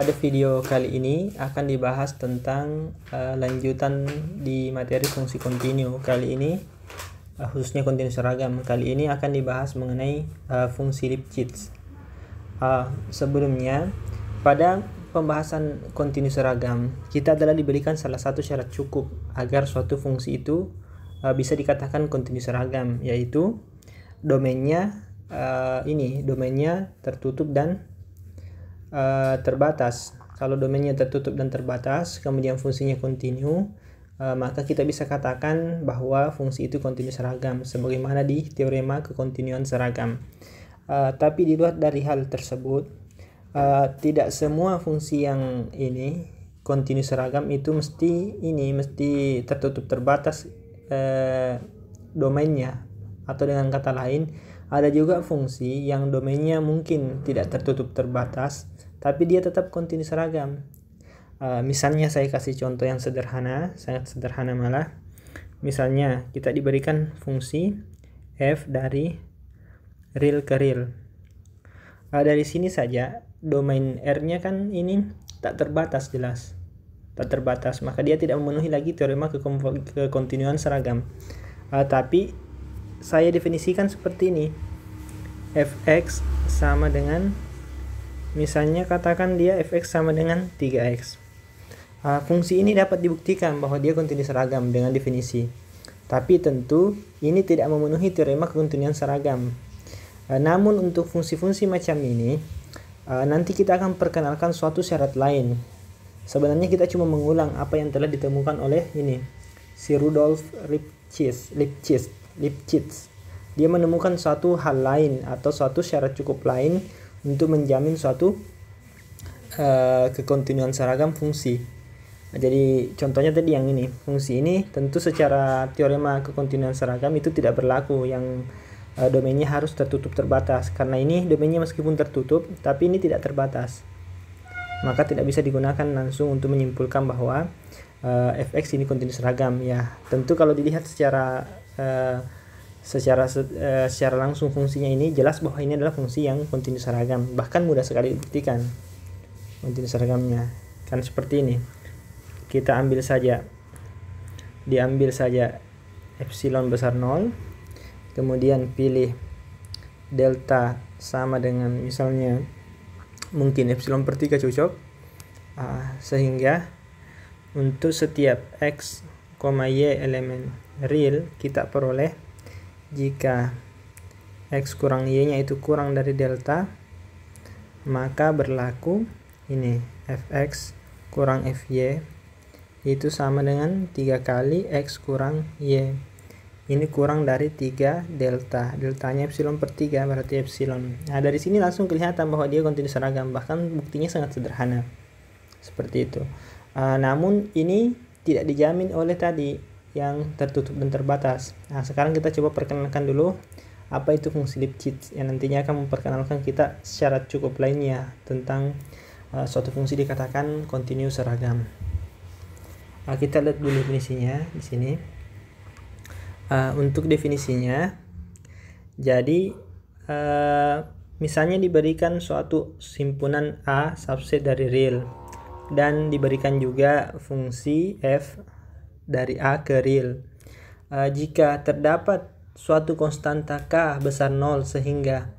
Pada video kali ini akan dibahas tentang uh, lanjutan di materi fungsi kontinu. Kali ini uh, khususnya kontinu seragam. Kali ini akan dibahas mengenai uh, fungsi Lipschitz. Uh, sebelumnya pada pembahasan kontinu seragam kita adalah diberikan salah satu syarat cukup agar suatu fungsi itu uh, bisa dikatakan kontinu seragam yaitu domainnya uh, ini domainnya tertutup dan uh, terbatas. Kalau domainnya tertutup dan terbatas, kemudian fungsinya kontinu, uh, eh, maka kita bisa katakan bahwa fungsi itu kontinu seragam, sebagaimana di teorema kekontinuan seragam. Uh, tapi di luar dari hal tersebut, uh, tidak semua fungsi yang ini kontinu seragam itu mesti ini mesti tertutup terbatas uh, domainnya atau dengan kata lain ada juga fungsi yang domainnya mungkin tidak tertutup terbatas tapi dia tetap kontinu seragam. Uh, misalnya saya kasih contoh yang sederhana, sangat sederhana malah. Misalnya kita diberikan fungsi f dari real ke real. Uh, eh, dari sini saja domain R-nya kan ini tak terbatas jelas. Tak terbatas, maka dia tidak memenuhi lagi teorema kekontinuan seragam. Uh, tapi saya definisikan seperti ini. fx sama dengan Misalnya katakan dia fx sama dengan 3x. Uh, ah, fungsi ini dapat dibuktikan bahwa dia kontinu seragam dengan definisi. Tapi tentu ini tidak memenuhi teorema kekontinuan seragam. Uh, namun untuk fungsi-fungsi macam ini, uh, nanti kita akan perkenalkan suatu syarat lain. Sebenarnya kita cuma mengulang apa yang telah ditemukan oleh ini, si Rudolf Lipschitz, Lipschitz, Lipschitz. Dia menemukan suatu hal lain atau suatu syarat cukup lain untuk menjamin suatu uh, kekontinuan seragam fungsi. Nah, jadi contohnya tadi yang ini, fungsi ini tentu secara teorema kekontinuan seragam itu tidak berlaku yang uh, domainnya harus tertutup terbatas karena ini domainnya meskipun tertutup tapi ini tidak terbatas. Maka tidak bisa digunakan langsung untuk menyimpulkan bahwa uh, eh, fx ini kontinu seragam ya. Tentu kalau dilihat secara uh, secara eh, secara langsung fungsinya ini jelas bahwa ini adalah fungsi yang kontinu seragam bahkan mudah sekali dibuktikan kontinu seragamnya kan seperti ini kita ambil saja diambil saja epsilon besar 0 kemudian pilih delta sama dengan misalnya mungkin epsilon per 3 cocok uh, sehingga untuk setiap x, y elemen real kita peroleh jika X kurang Y-nya itu kurang dari delta, maka berlaku ini Fx kurang Fy itu sama dengan tiga kali X kurang Y. Ini kurang dari 3 delta. Deltanya epsilon per 3 berarti epsilon. Nah, dari sini langsung kelihatan bahwa dia kontinu seragam. Bahkan buktinya sangat sederhana. Seperti itu. Uh, namun ini tidak dijamin oleh tadi yang tertutup dan terbatas. Nah, sekarang kita coba perkenalkan dulu apa itu fungsi Lipschitz yang nantinya akan memperkenalkan kita syarat cukup lainnya tentang uh, suatu fungsi dikatakan kontinu seragam. Nah, kita lihat dulu definisinya di sini. Uh, untuk definisinya, jadi uh, misalnya diberikan suatu simpunan A subset dari real dan diberikan juga fungsi f dari A ke real. Uh, jika terdapat suatu konstanta K besar 0 sehingga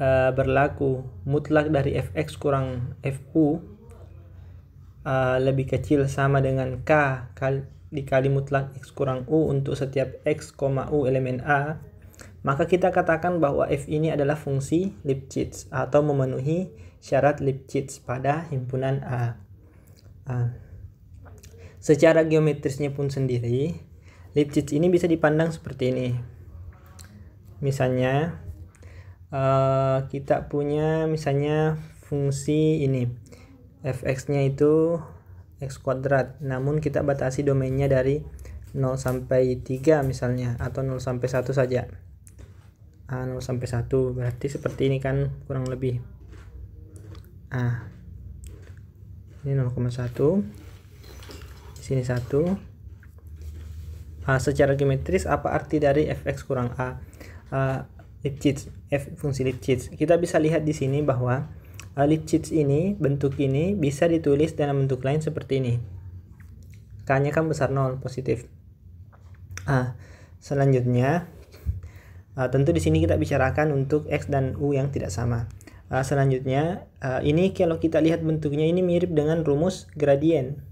uh, berlaku mutlak dari fx kurang fu uh, lebih kecil sama dengan K kali, dikali mutlak x kurang u untuk setiap x, u elemen A maka kita katakan bahwa f ini adalah fungsi Lipschitz atau memenuhi syarat Lipschitz pada himpunan A. A. Ah. Secara geometrisnya pun sendiri, Lipschitz ini bisa dipandang seperti ini. Misalnya, uh, kita punya misalnya fungsi ini, fx-nya itu x kuadrat, namun kita batasi domainnya dari 0 sampai 3 misalnya, atau 0 sampai 1 saja. Ah, 0 sampai 1, berarti seperti ini kan kurang lebih. Ah, ini 0,1 sini satu uh, secara geometris apa arti dari fx kurang a uh, Lipschitz f fungsi Lipschitz kita bisa lihat di sini bahwa uh, Lipschitz ini bentuk ini bisa ditulis dalam bentuk lain seperti ini k nya kan besar nol positif ah selanjutnya uh, tentu di sini kita bicarakan untuk x dan u yang tidak sama uh, selanjutnya uh, ini kalau kita lihat bentuknya ini mirip dengan rumus gradien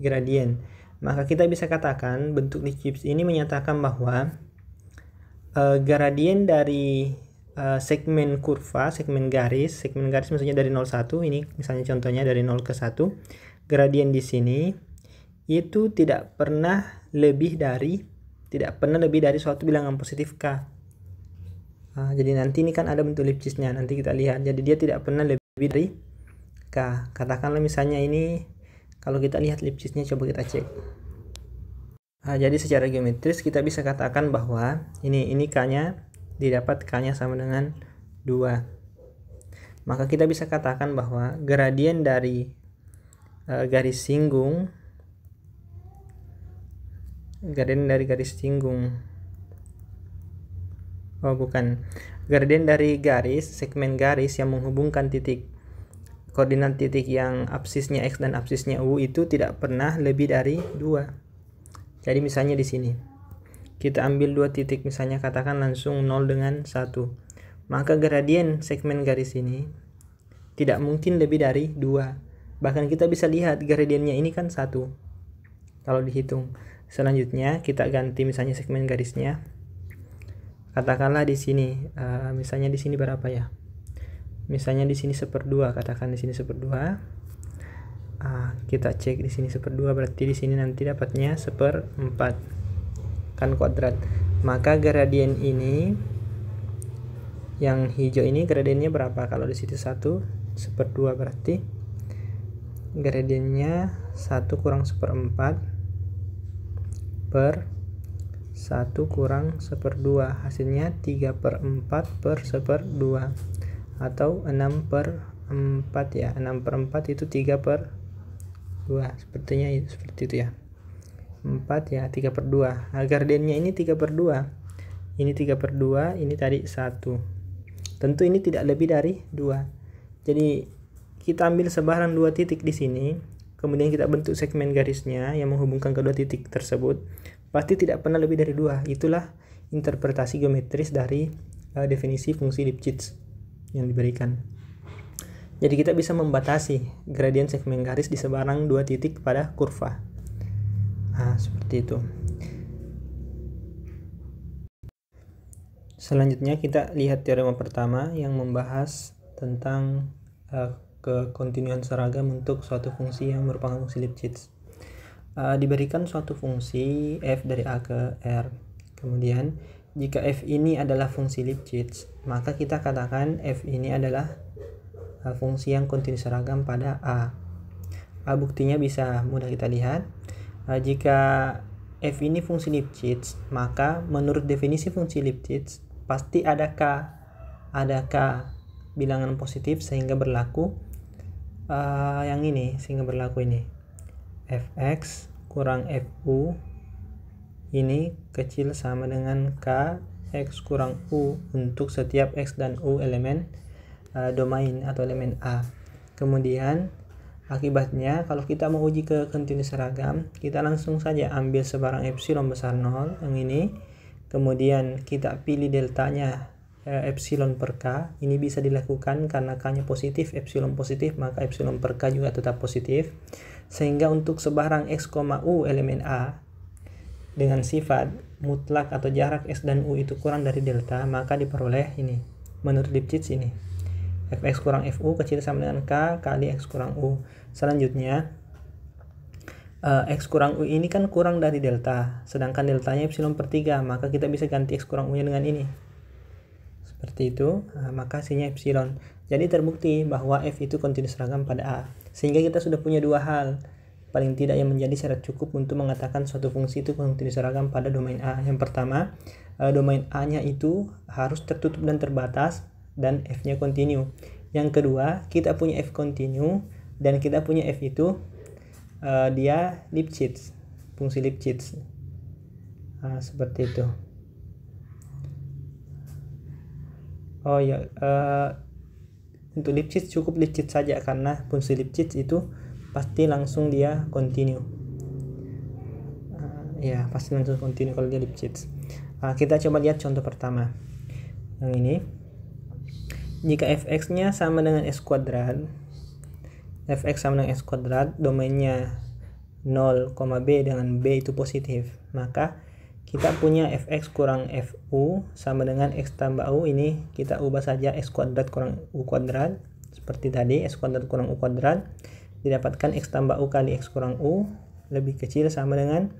gradien. Maka kita bisa katakan bentuk chips ini menyatakan bahwa uh, eh, gradien dari uh, segmen kurva, segmen garis, segmen garis maksudnya dari 01 ini misalnya contohnya dari 0 ke 1, gradien di sini itu tidak pernah lebih dari tidak pernah lebih dari suatu bilangan positif k. Nah, jadi nanti ini kan ada bentuk lipschitz nanti kita lihat. Jadi dia tidak pernah lebih dari k. Katakanlah misalnya ini kalau kita lihat lipsisnya coba kita cek. Nah, jadi secara geometris kita bisa katakan bahwa ini ini K-nya didapat K-nya sama dengan 2. Maka kita bisa katakan bahwa gradien dari e, garis singgung gradien dari garis singgung oh bukan gradien dari garis segmen garis yang menghubungkan titik koordinat titik yang absisnya x dan absisnya u itu tidak pernah lebih dari dua jadi misalnya di sini kita ambil dua titik misalnya katakan langsung 0 dengan 1 maka gradien segmen garis ini tidak mungkin lebih dari dua bahkan kita bisa lihat gradiennya ini kan satu kalau dihitung selanjutnya kita ganti misalnya segmen garisnya katakanlah di sini eh, misalnya di sini berapa ya misalnya di sini seperdua katakan di sini seperdua uh, kita cek di sini seperdua berarti di sini nanti dapatnya seperempat kan kuadrat maka gradien ini yang hijau ini gradiennya berapa kalau di situ satu seperdua berarti gradiennya satu kurang seperempat per 1 kurang seperdua hasilnya 3 per 4 per seperdua atau 6 per 4 ya 6 per 4 itu 3 per 2 sepertinya seperti itu ya 4 ya 3 per 2 nah, gardennya ini 3 per 2 ini 3 per 2 ini tadi 1 tentu ini tidak lebih dari 2 jadi kita ambil sebarang dua titik di sini kemudian kita bentuk segmen garisnya yang menghubungkan kedua titik tersebut pasti tidak pernah lebih dari dua itulah interpretasi geometris dari uh, definisi fungsi Lipschitz yang diberikan. Jadi kita bisa membatasi gradien segmen garis di sebarang dua titik pada kurva. Nah, seperti itu. Selanjutnya kita lihat teorema pertama yang membahas tentang uh, kekontinuan seragam untuk suatu fungsi yang merupakan fungsi Lipschitz. Uh, diberikan suatu fungsi f dari a ke r. Kemudian jika f ini adalah fungsi Lipschitz, maka kita katakan f ini adalah e, fungsi yang kontinu seragam pada a. A buktinya bisa mudah kita lihat. E, jika f ini fungsi Lipschitz, maka menurut definisi fungsi Lipschitz pasti ada k, ada k bilangan positif sehingga berlaku uh, yang ini sehingga berlaku ini fx kurang fu ini kecil sama dengan K X kurang U untuk setiap X dan U elemen uh, domain atau elemen A. Kemudian akibatnya kalau kita mau uji ke kontinu seragam, kita langsung saja ambil sebarang epsilon besar nol yang ini. Kemudian kita pilih deltanya eh, epsilon per K. Ini bisa dilakukan karena K-nya positif, epsilon positif, maka epsilon per K juga tetap positif. Sehingga untuk sebarang X, U elemen A, dengan sifat mutlak atau jarak S dan U itu kurang dari delta, maka diperoleh ini. Menurut Lipschitz ini. Fx kurang Fu kecil sama dengan K kali X kurang U. Selanjutnya, eh, X kurang U ini kan kurang dari delta. Sedangkan deltanya Epsilon per 3. Maka kita bisa ganti X kurang U-nya dengan ini. Seperti itu, nah, maka hasilnya Epsilon. Jadi terbukti bahwa F itu kontinu seragam pada A. Sehingga kita sudah punya dua hal paling tidak yang menjadi syarat cukup untuk mengatakan suatu fungsi itu kontinu seragam pada domain A. Yang pertama, eh, domain A-nya itu harus tertutup dan terbatas dan F-nya kontinu. Yang kedua, kita punya F kontinu dan kita punya F itu uh, dia Lipschitz, fungsi Lipschitz. Nah, seperti itu. Oh ya, uh, untuk Lipschitz cukup Lipschitz saja karena fungsi Lipschitz itu pasti langsung dia continue uh, ya pasti langsung continue kalau dia deep cheats uh, ah, kita coba lihat contoh pertama yang ini jika fx nya sama dengan s kuadrat fx sama dengan s kuadrat domainnya 0, b dengan b itu positif maka kita punya fx kurang fu sama dengan x tambah u ini kita ubah saja x kuadrat kurang u kuadrat seperti tadi s kuadrat kurang u kuadrat didapatkan X tambah U kali X kurang U lebih kecil sama dengan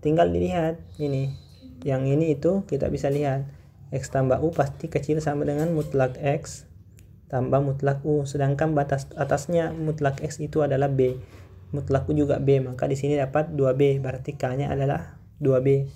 tinggal dilihat ini yang ini itu kita bisa lihat X tambah U pasti kecil sama dengan mutlak X tambah mutlak U sedangkan batas atasnya mutlak X itu adalah B mutlak U juga B maka di sini dapat 2B berarti K nya adalah 2B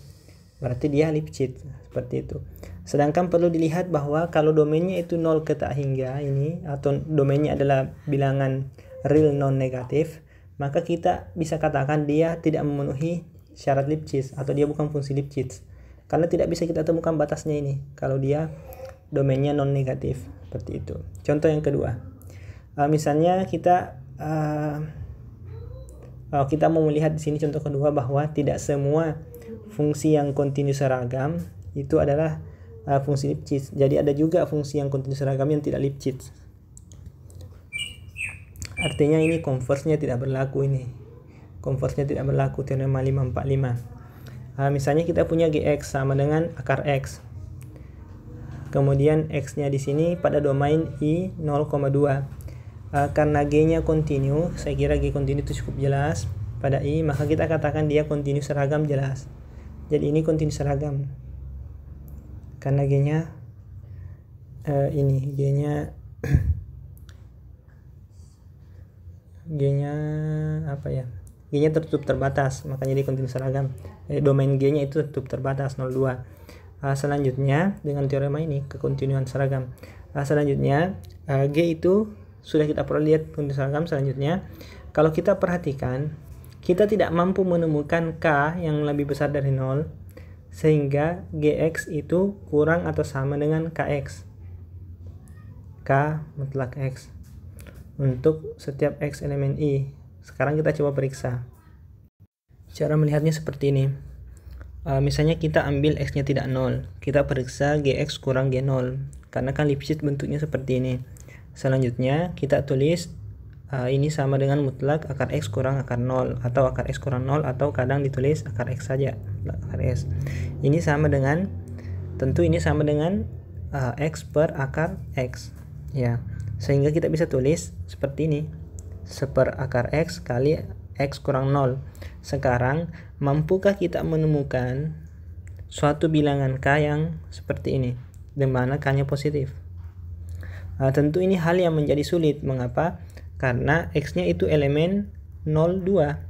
berarti dia lipcit seperti itu sedangkan perlu dilihat bahwa kalau domainnya itu 0 ke tak hingga ini atau domainnya adalah bilangan real non negatif maka kita bisa katakan dia tidak memenuhi syarat Lipschitz atau dia bukan fungsi Lipschitz karena tidak bisa kita temukan batasnya ini kalau dia domainnya non negatif seperti itu contoh yang kedua uh, misalnya kita uh, uh, kita mau melihat di sini contoh kedua bahwa tidak semua fungsi yang kontinu seragam itu adalah uh, fungsi Lipschitz. Jadi ada juga fungsi yang kontinu seragam yang tidak Lipschitz artinya ini converse-nya tidak berlaku ini converse-nya tidak berlaku teorema 545 uh, ah, misalnya kita punya gx sama dengan akar x kemudian x-nya di sini pada domain i 0,2 Uh, ah, karena G-nya kontinu, saya kira G kontinu itu cukup jelas pada I, maka kita katakan dia kontinu seragam jelas. Jadi ini kontinu seragam. Karena G-nya uh, ini, G-nya G-nya apa ya? G-nya tertutup terbatas, makanya jadi seragam. Eh, domain G-nya itu tertutup terbatas 02. Uh, eh, selanjutnya dengan teorema ini kekontinuan seragam. Uh, selanjutnya uh, G itu sudah kita perlu lihat kontin seragam selanjutnya. Kalau kita perhatikan, kita tidak mampu menemukan K yang lebih besar dari 0 sehingga GX itu kurang atau sama dengan KX. K mutlak X untuk setiap X elemen i. Sekarang kita coba periksa. Cara melihatnya seperti ini. E, misalnya kita ambil X-nya tidak 0, kita periksa GX kurang G0, karena kan Lipschitz bentuknya seperti ini. Selanjutnya kita tulis e, ini sama dengan mutlak akar X kurang akar 0, atau akar X kurang 0, atau kadang ditulis akar X saja, akar S. Ini sama dengan, tentu ini sama dengan uh, X per akar X. Ya. Sehingga kita bisa tulis seperti ini. Seper akar X kali X kurang 0. Sekarang, mampukah kita menemukan suatu bilangan K yang seperti ini? Di mana K-nya positif. Nah, tentu ini hal yang menjadi sulit. Mengapa? Karena X-nya itu elemen nol dua.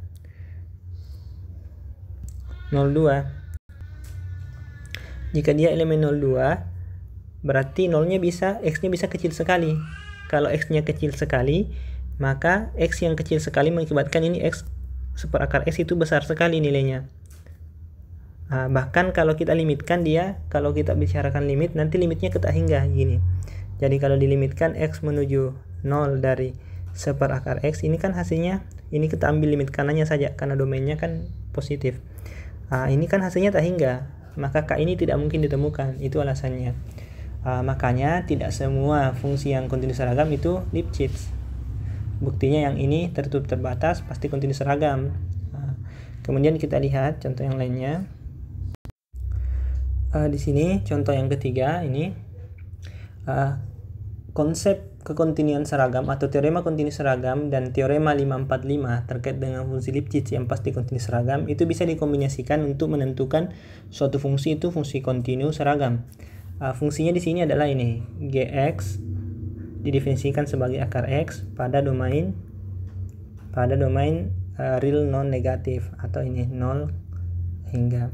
Jika dia elemen dua, berarti nya bisa, X-nya bisa kecil sekali. Kalau x-nya kecil sekali, maka x yang kecil sekali mengakibatkan ini x seperakar x itu besar sekali nilainya. Nah, bahkan kalau kita limitkan dia, kalau kita bicarakan limit, nanti limitnya kita hingga gini. Jadi kalau dilimitkan x menuju 0 dari seperakar x, ini kan hasilnya, ini kita ambil limit kanannya saja, karena domainnya kan positif. Nah, ini kan hasilnya tak hingga, maka k ini tidak mungkin ditemukan, itu alasannya. Uh, makanya tidak semua fungsi yang kontinu seragam itu Lipschitz. Buktinya yang ini tertutup terbatas pasti kontinu seragam. Uh, kemudian kita lihat contoh yang lainnya. Uh, di sini contoh yang ketiga ini uh, konsep kekontinuan seragam atau teorema kontinu seragam dan teorema 545 terkait dengan fungsi Lipschitz yang pasti kontinu seragam itu bisa dikombinasikan untuk menentukan suatu fungsi itu fungsi kontinu seragam uh, fungsinya di sini adalah ini gx didefinisikan sebagai akar x pada domain pada domain uh, real non negatif atau ini nol hingga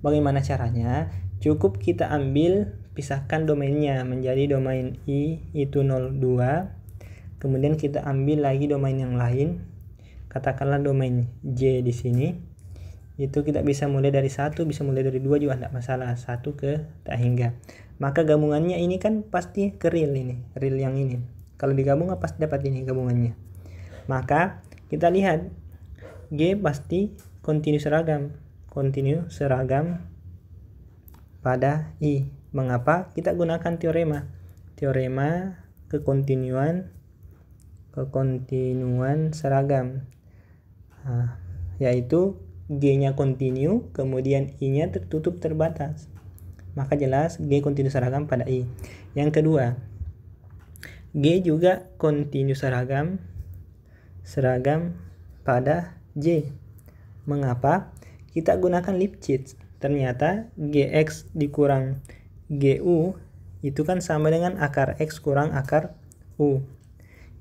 bagaimana caranya cukup kita ambil pisahkan domainnya menjadi domain i itu 02 kemudian kita ambil lagi domain yang lain katakanlah domain j di sini itu kita bisa mulai dari satu bisa mulai dari dua juga tidak masalah satu ke tak hingga maka gabungannya ini kan pasti ke real ini real yang ini kalau digabung pasti dapat ini gabungannya maka kita lihat G pasti kontinu seragam kontinu seragam pada I mengapa kita gunakan teorema teorema kekontinuan kekontinuan seragam nah, yaitu G-nya continue, kemudian I-nya tertutup terbatas. Maka jelas G continue seragam pada I. Yang kedua, G juga continue seragam seragam pada J. Mengapa? Kita gunakan Lipschitz. Ternyata GX dikurang GU itu kan sama dengan akar X kurang akar U.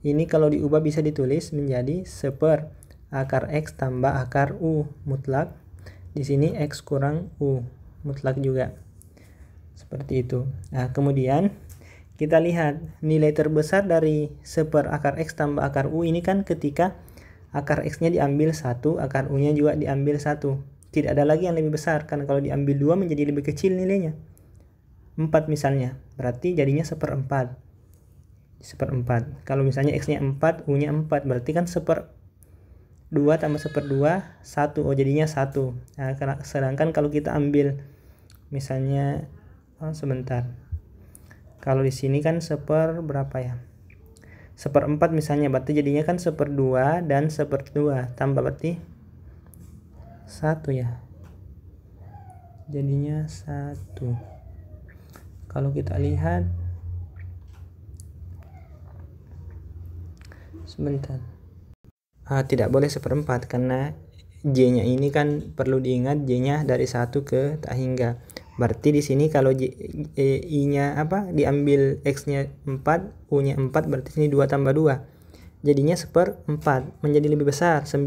Ini kalau diubah bisa ditulis menjadi seper akar X tambah akar U mutlak. Di sini X kurang U mutlak juga. Seperti itu. Nah, kemudian kita lihat nilai terbesar dari seper akar X tambah akar U ini kan ketika akar X-nya diambil satu, akar U-nya juga diambil satu. Tidak ada lagi yang lebih besar, karena kalau diambil dua menjadi lebih kecil nilainya. 4 misalnya, berarti jadinya seperempat seperempat. Kalau misalnya X-nya 4, U-nya 4, berarti kan seper 2 tambah seperdua 1 oh jadinya 1 nah, sedangkan kalau kita ambil misalnya oh, sebentar kalau di sini kan seper berapa ya seperempat misalnya berarti jadinya kan seperdua dan seperdua tambah berarti 1 ya jadinya 1 kalau kita lihat sebentar uh, tidak boleh seperempat karena J-nya ini kan perlu diingat J-nya dari satu ke tak hingga. Berarti di sini kalau J, e, I-nya apa diambil X-nya 4, U-nya 4 berarti ini 2 tambah 2. Jadinya seper 4 menjadi lebih besar 9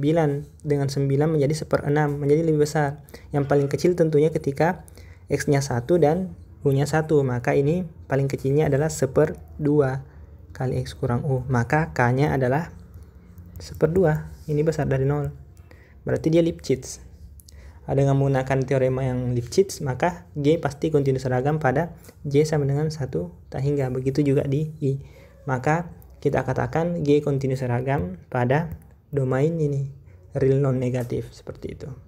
dengan 9 menjadi seper 6 menjadi lebih besar. Yang paling kecil tentunya ketika X-nya 1 dan U-nya 1 maka ini paling kecilnya adalah seper 2 kali X kurang U maka K-nya adalah seperdua ini besar dari nol berarti dia Lipschitz ada yang menggunakan teorema yang Lipschitz maka G pasti kontinu seragam pada J sama dengan 1 tak hingga begitu juga di I maka kita katakan G kontinu seragam pada domain ini real non negatif seperti itu